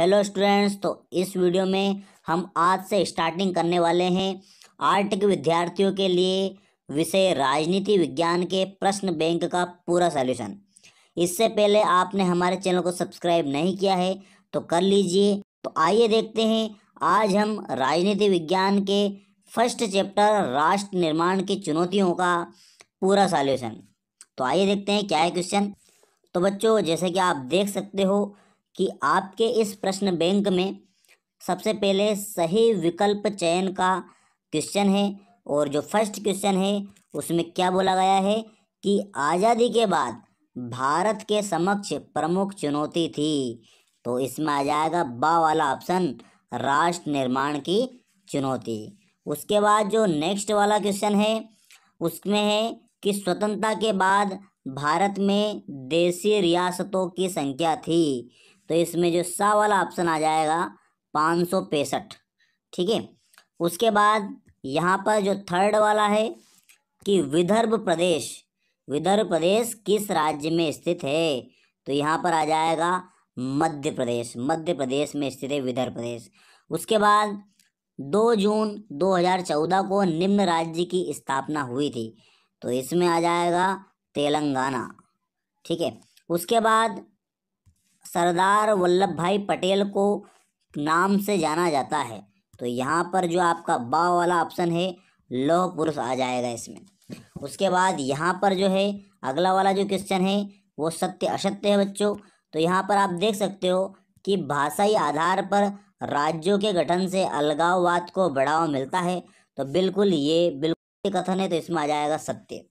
hello students तो इस video में हम आज से स्टार्टिंग करने वाले हैं आर्ट के विद्यार्थियों के लिए विषय राजनीति विज्ञान के प्रश्न बैंक का पूरा सॉल्यूशन इससे पहले आपने हमारे चैनल को सब्सक्राइब नहीं किया है तो कर लीजिए तो आइए देखते हैं आज हम राजनीति विज्ञान के फर्स्ट चैप्टर राष्ट्र निर्माण की चुनौतियों का पूरा सॉल्यूशन तो आइए देखते हैं क्या है क्वेश्चन तो बच्चों जैसे कि आप देख सकते हो कि आपके इस प्रश्न बैंक में सबसे पहले सही विकल्प चयन का क्वेश्चन है और जो फर्स्ट क्वेश्चन है उसमें क्या बोला गया है कि आज़ादी के बाद भारत के समक्ष प्रमुख चुनौती थी तो इसमें आ जाएगा बा वाला ऑप्शन राष्ट्र निर्माण की चुनौती उसके बाद जो नेक्स्ट वाला क्वेश्चन है उसमें है कि स्वतंत्रता के बाद भारत में देसी रियासतों की संख्या थी तो इसमें जो सा वाला ऑप्शन आ जाएगा पाँच सौ पैंसठ ठीक है उसके बाद यहाँ पर जो थर्ड वाला है कि विदर्भ प्रदेश विदर्भ प्रदेश किस राज्य में स्थित है तो यहाँ पर आ जाएगा मध्य प्रदेश मध्य प्रदेश में स्थित है विदर्भ प्रदेश उसके बाद 2 जून 2014 को निम्न राज्य की स्थापना हुई थी तो इसमें आ जाएगा तेलंगाना ठीक है उसके बाद सरदार वल्लभ भाई पटेल को नाम से जाना जाता है तो यहाँ पर जो आपका बा वाला ऑप्शन है लौह पुरुष आ जाएगा इसमें उसके बाद यहाँ पर जो है अगला वाला जो क्वेश्चन है वो सत्य असत्य है बच्चों तो यहाँ पर आप देख सकते हो कि भाषाई आधार पर राज्यों के गठन से अलगाववाद को बढ़ावा मिलता है तो बिल्कुल ये बिल्कुल कथन है तो इसमें आ जाएगा सत्य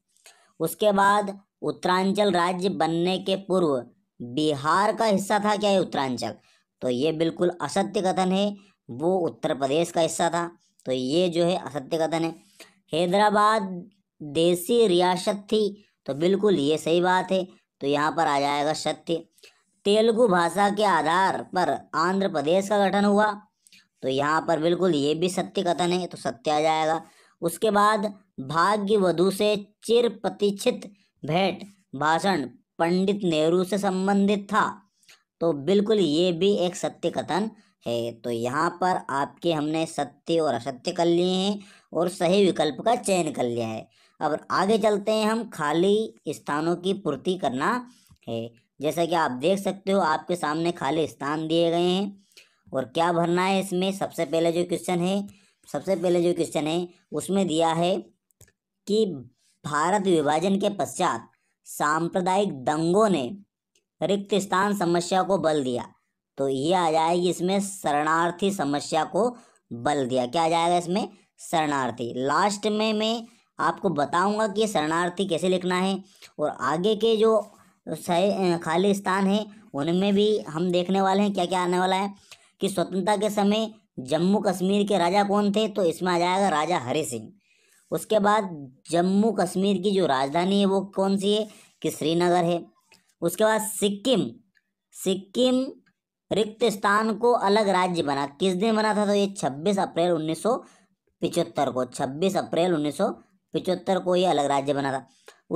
उसके बाद उत्तरांचल राज्य बनने के पूर्व बिहार का हिस्सा था क्या ये उत्तरांचल तो ये बिल्कुल असत्य कथन है वो उत्तर प्रदेश का हिस्सा था तो ये जो है असत्य कथन है हैदराबाद देसी रियासत थी तो बिल्कुल ये सही बात है तो यहाँ पर आ जाएगा सत्य तेलुगु भाषा के आधार पर आंध्र प्रदेश का गठन हुआ तो यहाँ पर बिल्कुल ये भी सत्य कथन है तो सत्य आ जाएगा उसके बाद भाग्यवधु से चिर प्रतिष्ठित भेंट भाषण पंडित नेहरू से संबंधित था तो बिल्कुल ये भी एक सत्य कथन है तो यहाँ पर आपके हमने सत्य और असत्य कर लिए हैं और सही विकल्प का चयन कर लिया है अब आगे चलते हैं हम खाली स्थानों की पूर्ति करना है जैसा कि आप देख सकते हो आपके सामने खाली स्थान दिए गए हैं और क्या भरना है इसमें सबसे पहले जो क्वेश्चन है सबसे पहले जो क्वेश्चन है उसमें दिया है कि भारत विभाजन के पश्चात सांप्रदायिक दंगों ने रिक्त स्थान समस्या को बल दिया तो ये आ जाएगी इसमें शरणार्थी समस्या को बल दिया क्या आ जाएगा इसमें शरणार्थी लास्ट में मैं आपको बताऊंगा कि शरणार्थी कैसे लिखना है और आगे के जो खाली स्थान हैं उनमें भी हम देखने वाले हैं क्या क्या आने वाला है कि स्वतंत्रता के समय जम्मू कश्मीर के राजा कौन थे तो इसमें आ जाएगा राजा हरि सिंह उसके बाद जम्मू कश्मीर की जो राजधानी है वो कौन सी है कि श्रीनगर है उसके बाद सिक्किम सिक्किम रिक्त स्थान को अलग राज्य बना किस दिन बना था तो ये 26 अप्रैल पिचहत्तर को 26 अप्रैल पिचहत्तर को ये अलग राज्य बना था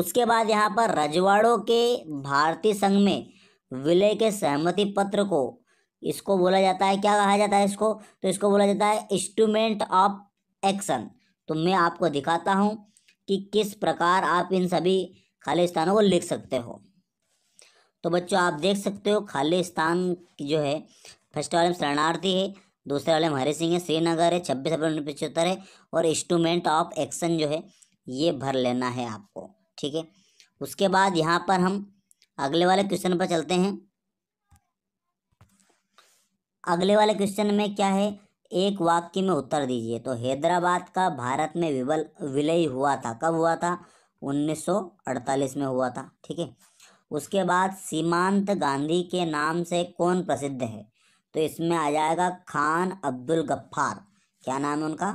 उसके बाद यहाँ पर रजवाड़ों के भारतीय संघ में विलय के सहमति पत्र को इसको बोला जाता है क्या कहा जाता है इसको तो इसको बोला जाता है इंस्ट्रूमेंट ऑफ एक्शन तो मैं आपको दिखाता हूँ कि किस प्रकार आप इन सभी खालिस्तानों को लिख सकते हो तो बच्चों आप देख सकते हो खालिस्तान जो है फर्स्ट वाले में शरणार्थी है दूसरे वाले में हरी सिंह है श्रीनगर है छब्बीस अप्रैल उन्नीस पचहत्तर है और इंस्ट्रूमेंट ऑफ एक्शन जो है ये भर लेना है आपको ठीक है उसके बाद यहाँ पर हम अगले वाले क्वेश्चन पर चलते हैं अगले वाले क्वेश्चन में क्या है एक वाक्य में उत्तर दीजिए तो हैदराबाद का भारत में विबल विलय हुआ था कब हुआ था 1948 में हुआ था ठीक है उसके बाद सीमांत गांधी के नाम से कौन प्रसिद्ध है तो इसमें आ जाएगा खान अब्दुल गफ्फार क्या नाम है उनका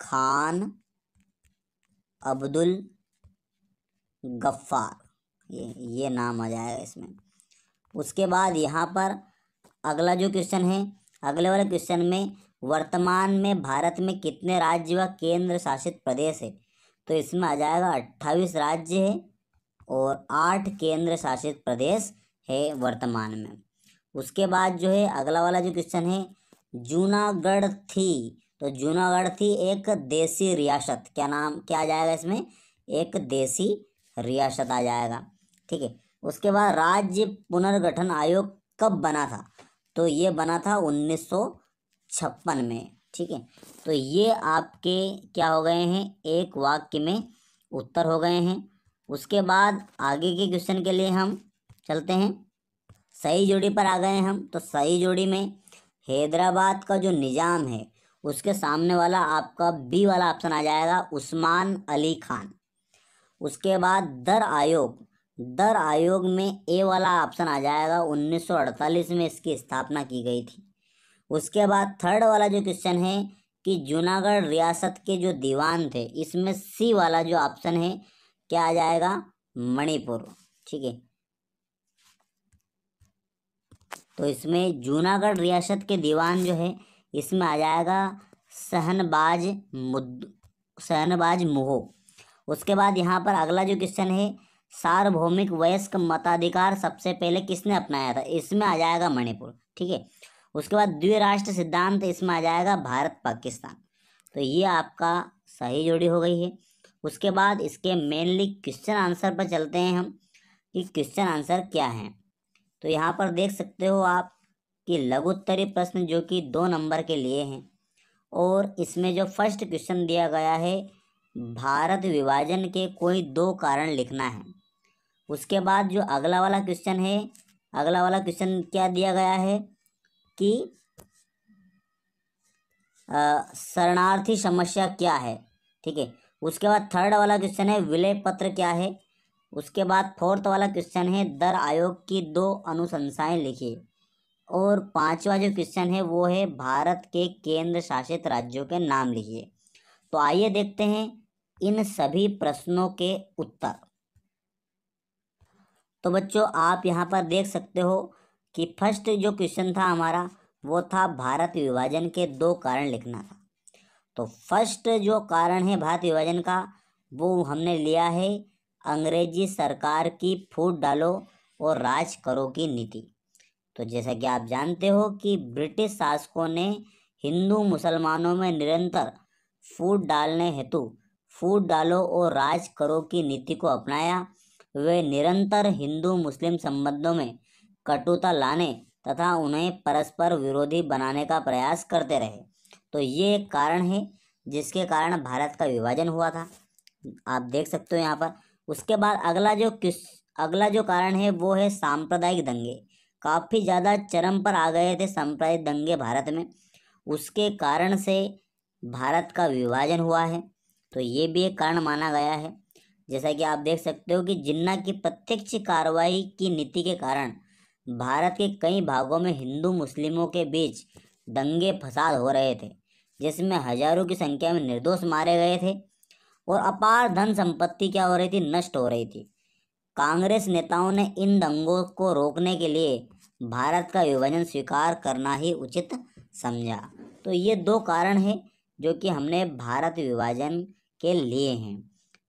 खान अब्दुल गफ्फार ये ये नाम आ जाएगा इसमें उसके बाद यहाँ पर अगला जो क्वेश्चन है अगले वाले क्वेश्चन में वर्तमान में भारत में कितने राज्य व केंद्र शासित प्रदेश है तो इसमें आ जाएगा अट्ठाईस राज्य है और आठ केंद्र शासित प्रदेश है वर्तमान में उसके बाद जो है अगला वाला जो क्वेश्चन है जूनागढ़ थी तो जूनागढ़ थी एक देसी रियासत क्या नाम क्या आ जाएगा इसमें एक देसी रियासत आ जाएगा ठीक है उसके बाद राज्य पुनर्गठन आयोग कब बना था तो ये बना था उन्नीस सौ छप्पन में ठीक है तो ये आपके क्या हो गए हैं एक वाक्य में उत्तर हो गए हैं उसके बाद आगे के क्वेश्चन के लिए हम चलते हैं सही जोड़ी पर आ गए हम तो सही जोड़ी में हैदराबाद का जो निज़ाम है उसके सामने वाला आपका बी वाला ऑप्शन आ जाएगा उस्मान अली खान उसके बाद दर आयोग दर आयोग में ए वाला ऑप्शन आ जाएगा 1948 में इसकी स्थापना की गई थी उसके बाद थर्ड वाला जो क्वेश्चन है कि जूनागढ़ रियासत के जो दीवान थे इसमें सी वाला जो ऑप्शन है क्या आ जाएगा मणिपुर ठीक है तो इसमें जूनागढ़ रियासत के दीवान जो है इसमें आ जाएगा सहनबाज मुद सहनबाज मुहो उसके बाद यहाँ पर अगला जो क्वेश्चन है सार्वभौमिक वयस्क मताधिकार सबसे पहले किसने अपनाया था इसमें आ जाएगा मणिपुर ठीक है उसके बाद द्विराष्ट्र सिद्धांत इसमें आ जाएगा भारत पाकिस्तान तो ये आपका सही जोड़ी हो गई है उसके बाद इसके मेनली क्वेश्चन आंसर पर चलते हैं हम कि क्वेश्चन आंसर क्या है तो यहाँ पर देख सकते हो आप कि लघुत्तरी प्रश्न जो कि दो नंबर के लिए हैं और इसमें जो फर्स्ट क्वेश्चन दिया गया है भारत विभाजन के कोई दो कारण लिखना है उसके बाद जो अगला वाला क्वेश्चन है अगला वाला क्वेश्चन क्या दिया गया है कि शरणार्थी समस्या क्या है ठीक है उसके बाद थर्ड वाला क्वेश्चन है विलय पत्र क्या है उसके बाद फोर्थ वाला क्वेश्चन है दर आयोग की दो अनुशंसाएं लिखिए और पांचवा जो क्वेश्चन है वो है भारत के केंद्र शासित राज्यों के नाम लिखिए तो आइए देखते हैं इन सभी प्रश्नों के उत्तर तो बच्चों आप यहाँ पर देख सकते हो कि फर्स्ट जो क्वेश्चन था हमारा वो था भारत विभाजन के दो कारण लिखना था तो फर्स्ट जो कारण है भारत विभाजन का वो हमने लिया है अंग्रेजी सरकार की फूट डालो और राज करो की नीति तो जैसा कि आप जानते हो कि ब्रिटिश शासकों ने हिंदू मुसलमानों में निरंतर फूट डालने हेतु फूट डालो और राज करो की नीति को अपनाया वे निरंतर हिंदू मुस्लिम संबंधों में कटुता लाने तथा उन्हें परस्पर विरोधी बनाने का प्रयास करते रहे तो ये एक कारण है जिसके कारण भारत का विभाजन हुआ था आप देख सकते हो यहाँ पर उसके बाद अगला जो किस अगला जो कारण है वो है सांप्रदायिक दंगे काफ़ी ज़्यादा चरम पर आ गए थे सांप्रदायिक दंगे भारत में उसके कारण से भारत का विभाजन हुआ है तो ये भी एक कारण माना गया है जैसा कि आप देख सकते हो कि जिन्ना की प्रत्यक्ष कार्रवाई की नीति के कारण भारत के कई भागों में हिंदू मुस्लिमों के बीच दंगे फसाद हो रहे थे जिसमें हजारों की संख्या में निर्दोष मारे गए थे और अपार धन संपत्ति क्या हो रही थी नष्ट हो रही थी कांग्रेस नेताओं ने इन दंगों को रोकने के लिए भारत का विभाजन स्वीकार करना ही उचित समझा तो ये दो कारण हैं जो कि हमने भारत विभाजन के लिए हैं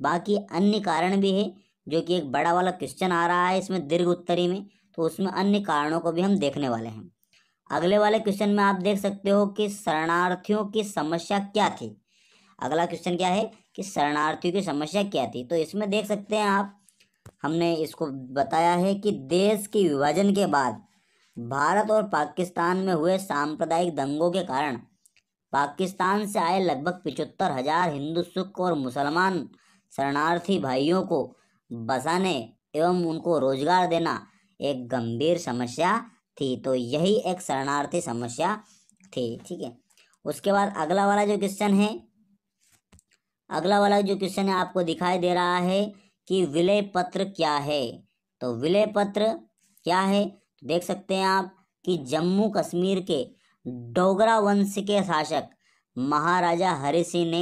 बाकी अन्य कारण भी है जो कि एक बड़ा वाला क्वेश्चन आ रहा है इसमें दीर्घ उत्तरी में तो उसमें अन्य कारणों को भी हम देखने वाले हैं अगले वाले क्वेश्चन में आप देख सकते हो कि शरणार्थियों की समस्या क्या थी अगला क्वेश्चन क्या है कि शरणार्थियों की समस्या क्या थी तो इसमें देख सकते हैं आप हमने इसको बताया है कि देश के विभाजन के बाद भारत और पाकिस्तान में हुए सांप्रदायिक दंगों के कारण पाकिस्तान से आए लगभग पिचहत्तर हजार हिंदू सिख और मुसलमान शरणार्थी भाइयों को बसाने एवं उनको रोजगार देना एक गंभीर समस्या थी तो यही एक शरणार्थी समस्या थी ठीक है उसके बाद अगला वाला जो क्वेश्चन है अगला वाला जो क्वेश्चन है आपको दिखाई दे रहा है कि विलय पत्र क्या है तो विलय पत्र क्या है तो देख सकते हैं आप कि जम्मू कश्मीर के डोगरा वंश के शासक महाराजा हरि सिंह ने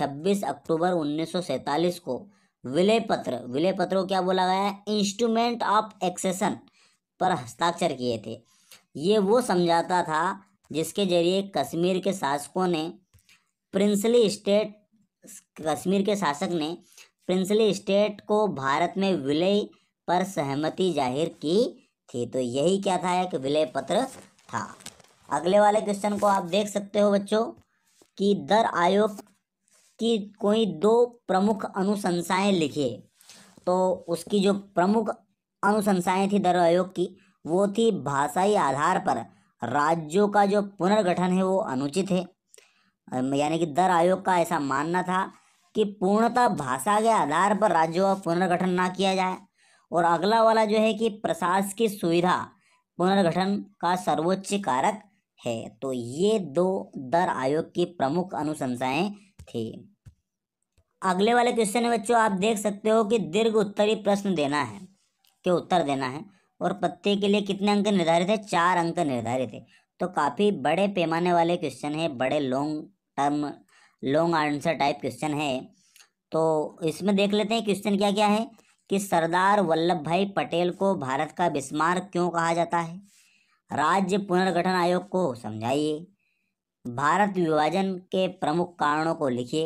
26 अक्टूबर 1947 को विलय पत्र विलय पत्र को क्या बोला गया है इंस्ट्रूमेंट ऑफ एक्सेसन पर हस्ताक्षर किए थे ये वो समझाता था जिसके जरिए कश्मीर के शासकों ने प्रिंसली स्टेट कश्मीर के शासक ने प्रिंसली स्टेट को भारत में विलय पर सहमति जाहिर की थी तो यही क्या था एक विलय पत्र था अगले वाले क्वेश्चन को आप देख सकते हो बच्चों कि दर आयोग की कोई दो प्रमुख अनुशंसाएं लिखिए तो उसकी जो प्रमुख अनुशंसाएं थी दर आयोग की वो थी भाषाई आधार पर राज्यों का जो पुनर्गठन है वो अनुचित है यानी कि दर आयोग का ऐसा मानना था कि पूर्णतः भाषा के आधार पर राज्यों का पुनर्गठन ना किया जाए और अगला वाला जो है कि प्रशासकीय सुविधा पुनर्गठन का सर्वोच्च कारक है तो ये दो दर आयोग की प्रमुख अनुशंसाएं थी अगले वाले क्वेश्चन में बच्चों आप देख सकते हो कि दीर्घ उत्तरी प्रश्न देना है के उत्तर देना है और पत्ते के लिए कितने अंक निर्धारित है चार अंक निर्धारित है तो काफ़ी बड़े पैमाने वाले क्वेश्चन है बड़े long term long answer type question है तो इसमें देख लेते हैं क्वेश्चन क्या क्या है कि सरदार वल्लभ भाई पटेल को भारत का बिस्मार क्यों कहा जाता है राज्य पुनर्गठन आयोग को समझाइए भारत विभाजन के प्रमुख कारणों को लिखिए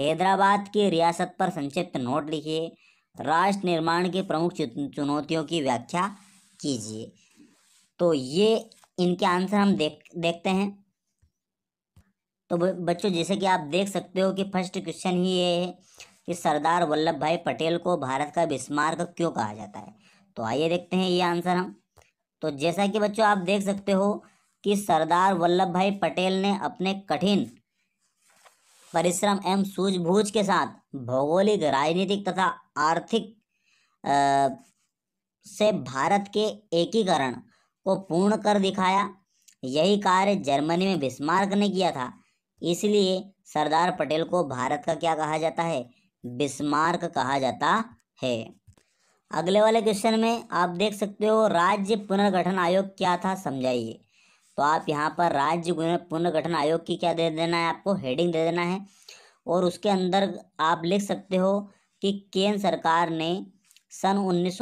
हैदराबाद की रियासत पर संक्षिप्त नोट लिखिए राष्ट्र निर्माण के प्रमुख चुनौतियों की व्याख्या कीजिए तो ये इनके आंसर हम देख देखते हैं तो बच्चों जैसे कि आप देख सकते हो कि फर्स्ट क्वेश्चन ही ये है कि सरदार वल्लभ भाई पटेल को भारत का बिस्मार्क क्यों कहा जाता है तो आइए देखते हैं ये आंसर हम तो जैसा कि बच्चों आप देख सकते हो कि सरदार वल्लभ भाई पटेल ने अपने कठिन परिश्रम एवं सूझबूझ के साथ भौगोलिक राजनीतिक तथा आर्थिक आ, से भारत के एकीकरण को पूर्ण कर दिखाया यही कार्य जर्मनी में बिस्मार्क ने किया था इसलिए सरदार पटेल को भारत का क्या कहा जाता है बिस्मार्क कहा जाता है अगले वाले क्वेश्चन में आप देख सकते हो राज्य पुनर्गठन आयोग क्या था समझाइए तो आप यहाँ पर राज्य पुनर्गठन आयोग की क्या दे देना है आपको हेडिंग दे देना है और उसके अंदर आप लिख सकते हो कि केंद्र सरकार ने सन उन्नीस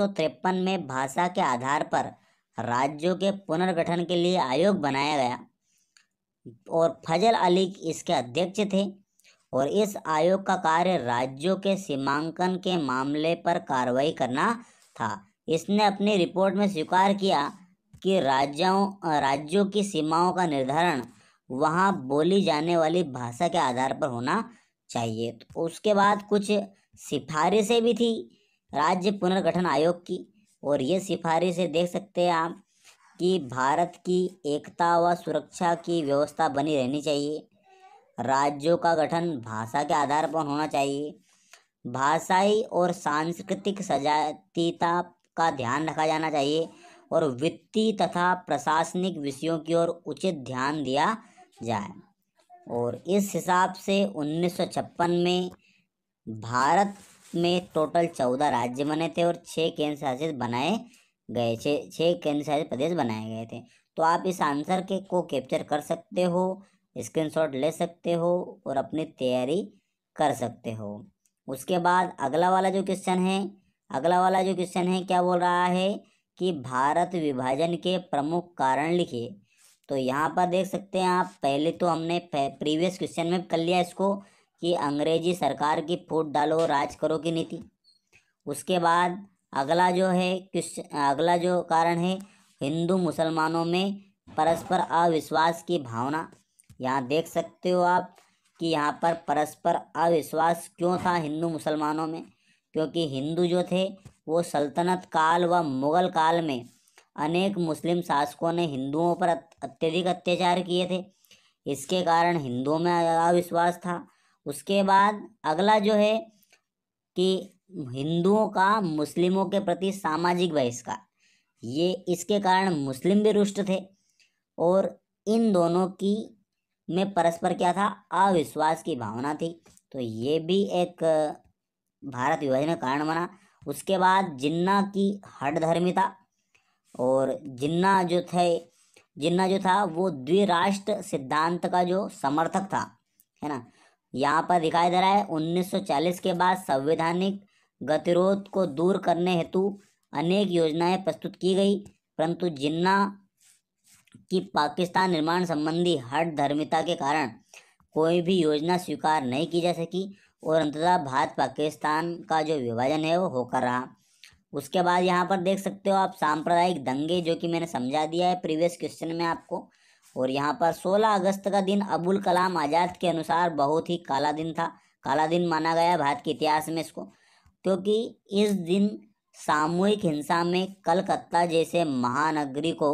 में भाषा के आधार पर राज्यों के पुनर्गठन के लिए आयोग बनाया गया और फजल अली इसके अध्यक्ष थे और इस आयोग का कार्य राज्यों के सीमांकन के मामले पर कार्रवाई करना था इसने अपनी रिपोर्ट में स्वीकार किया कि राज्यों राज्यों की सीमाओं का निर्धारण वहाँ बोली जाने वाली भाषा के आधार पर होना चाहिए तो उसके बाद कुछ सिफारिशें भी थी राज्य पुनर्गठन आयोग की और ये सिफारिशें देख सकते हैं आप कि भारत की एकता व सुरक्षा की व्यवस्था बनी रहनी चाहिए राज्यों का गठन भाषा के आधार पर होना चाहिए भाषाई और सांस्कृतिक सजातीता का ध्यान रखा जाना चाहिए और वित्तीय तथा प्रशासनिक विषयों की ओर उचित ध्यान दिया जाए और इस हिसाब से 1956 में भारत में टोटल चौदह राज्य बने थे और छः केंद्र शासित बनाए गए छः छः केंद्र शासित प्रदेश बनाए गए थे तो आप इस आंसर के को कैप्चर कर सकते हो स्क्रीनशॉट ले सकते हो और अपनी तैयारी कर सकते हो उसके बाद अगला वाला जो क्वेश्चन है अगला वाला जो क्वेश्चन है क्या बोल रहा है कि भारत विभाजन के प्रमुख कारण लिखिए तो यहाँ पर देख सकते हैं आप पहले तो हमने प्रीवियस क्वेश्चन में कर लिया इसको कि अंग्रेजी सरकार की फूट डालो राज करो की नीति उसके बाद अगला जो है क्वेश्चन अगला जो कारण है हिंदू मुसलमानों में परस्पर अविश्वास की भावना यहाँ देख सकते हो आप कि यहाँ पर परस्पर अविश्वास क्यों था हिंदू मुसलमानों में क्योंकि हिंदू जो थे वो सल्तनत काल व मुग़ल काल में अनेक मुस्लिम शासकों ने हिंदुओं पर अत्यधिक अत्याचार किए थे इसके कारण हिंदुओं में अविश्वास था उसके बाद अगला जो है कि हिंदुओं का मुस्लिमों के प्रति सामाजिक बहिष्कार ये इसके कारण मुस्लिम भी रुष्ट थे और इन दोनों की में परस्पर क्या था अविश्वास की भावना थी तो ये भी एक भारत विभाजन का कारण बना उसके बाद जिन्ना की हट धर्मिता और जिन्ना जो थे जिन्ना जो था वो द्विराष्ट्र सिद्धांत का जो समर्थक था है ना यहाँ पर दिखाई दे रहा है 1940 के बाद संवैधानिक गतिरोध को दूर करने हेतु अनेक योजनाएं प्रस्तुत की गई परंतु जिन्ना की पाकिस्तान निर्माण संबंधी हट धर्मिता के कारण कोई भी योजना स्वीकार नहीं की जा सकी और अंततः भारत पाकिस्तान का जो विभाजन है वो होकर रहा उसके बाद यहाँ पर देख सकते हो आप सांप्रदायिक दंगे जो कि मैंने समझा दिया है प्रीवियस क्वेश्चन में आपको और यहाँ पर 16 अगस्त का दिन अबुल कलाम आज़ाद के अनुसार बहुत ही काला दिन था काला दिन माना गया भारत के इतिहास में इसको क्योंकि इस दिन सामूहिक हिंसा में कलकत्ता जैसे महानगरी को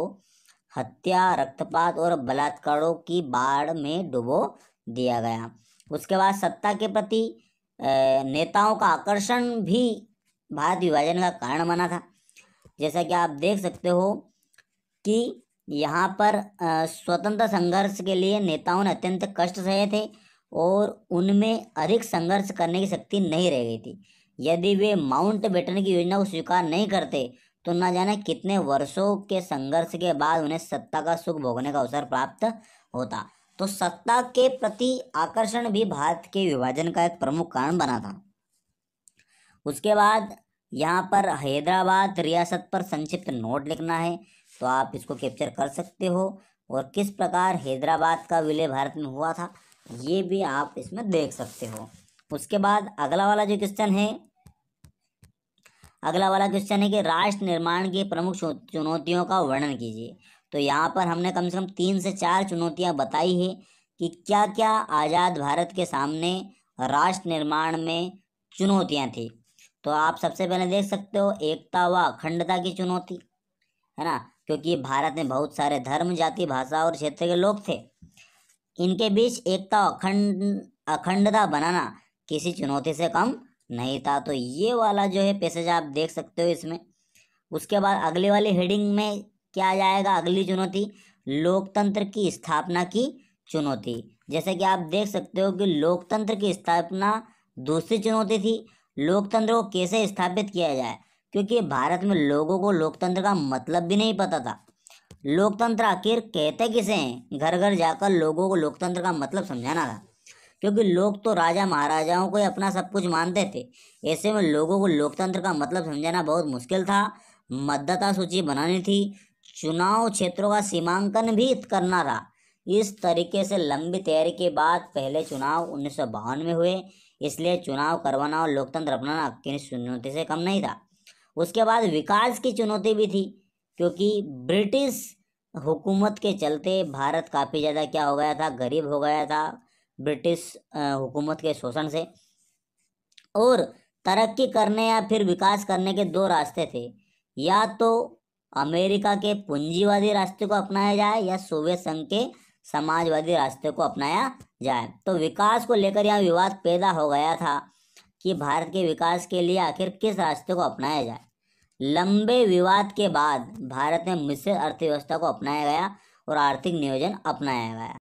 हत्या रक्तपात और बलात्कारों की बाढ़ में डुबो दिया गया उसके बाद सत्ता के प्रति नेताओं का आकर्षण भी भारत विभाजन का कारण बना था जैसा कि आप देख सकते हो कि यहाँ पर स्वतंत्र संघर्ष के लिए नेताओं ने अत्यंत कष्ट सहे थे और उनमें अधिक संघर्ष करने की शक्ति नहीं रह गई थी यदि वे माउंट बेटन की योजना को स्वीकार नहीं करते तो न जाने कितने वर्षों के संघर्ष के बाद उन्हें सत्ता का सुख भोगने का अवसर प्राप्त होता तो सत्ता के प्रति आकर्षण भी भारत के विभाजन का एक प्रमुख कारण बना था उसके बाद यहाँ पर हैदराबाद रियासत पर संक्षिप्त नोट लिखना है तो आप इसको कैप्चर कर सकते हो और किस प्रकार हैदराबाद का विलय भारत में हुआ था ये भी आप इसमें देख सकते हो उसके बाद अगला वाला जो क्वेश्चन है अगला वाला क्वेश्चन है कि राष्ट्र निर्माण के प्रमुख चुनौतियों का वर्णन कीजिए तो यहाँ पर हमने कम से कम तीन से चार चुनौतियाँ बताई है कि क्या क्या आज़ाद भारत के सामने राष्ट्र निर्माण में चुनौतियाँ थी तो आप सबसे पहले देख सकते हो एकता व अखंडता की चुनौती है ना क्योंकि भारत में बहुत सारे धर्म जाति भाषा और क्षेत्र के लोग थे इनके बीच एकता अखंड अखंडता बनाना किसी चुनौती से कम नहीं था तो ये वाला जो है पैसेज आप देख सकते हो इसमें उसके बाद अगले वाली हेडिंग में क्या आ जाएगा अगली चुनौती लोकतंत्र की स्थापना की चुनौती जैसे कि आप देख सकते हो कि लोकतंत्र की स्थापना दूसरी चुनौती थी लोकतंत्र को कैसे स्थापित किया जाए क्योंकि भारत में लोगों को लोकतंत्र का मतलब भी नहीं पता था लोकतंत्र आखिर कहते किसे हैं घर घर जाकर लोगों को लोकतंत्र का मतलब समझाना था क्योंकि लोग तो राजा महाराजाओं को ही अपना सब कुछ मानते थे ऐसे में लोगों को लोकतंत्र का मतलब समझाना बहुत मुश्किल था मतदाता सूची बनानी थी चुनाव क्षेत्रों का सीमांकन भी करना रहा इस तरीके से लंबी तैयारी के बाद पहले चुनाव उन्नीस में हुए इसलिए चुनाव करवाना और लोकतंत्र अपनाना किसी चुनौती से कम नहीं था उसके बाद विकास की चुनौती भी थी क्योंकि ब्रिटिश हुकूमत के चलते भारत काफ़ी ज़्यादा क्या हो गया था गरीब हो गया था ब्रिटिश हुकूमत के शोषण से और तरक्की करने या फिर विकास करने के दो रास्ते थे या तो अमेरिका के पूंजीवादी रास्ते को अपनाया जाए या सोवियत संघ के समाजवादी रास्ते को अपनाया जाए तो विकास को लेकर यहाँ विवाद पैदा हो गया था कि भारत के विकास के लिए आखिर किस रास्ते को अपनाया जाए लंबे विवाद के बाद भारत में मिश्र अर्थव्यवस्था को अपनाया गया और आर्थिक नियोजन अपनाया गया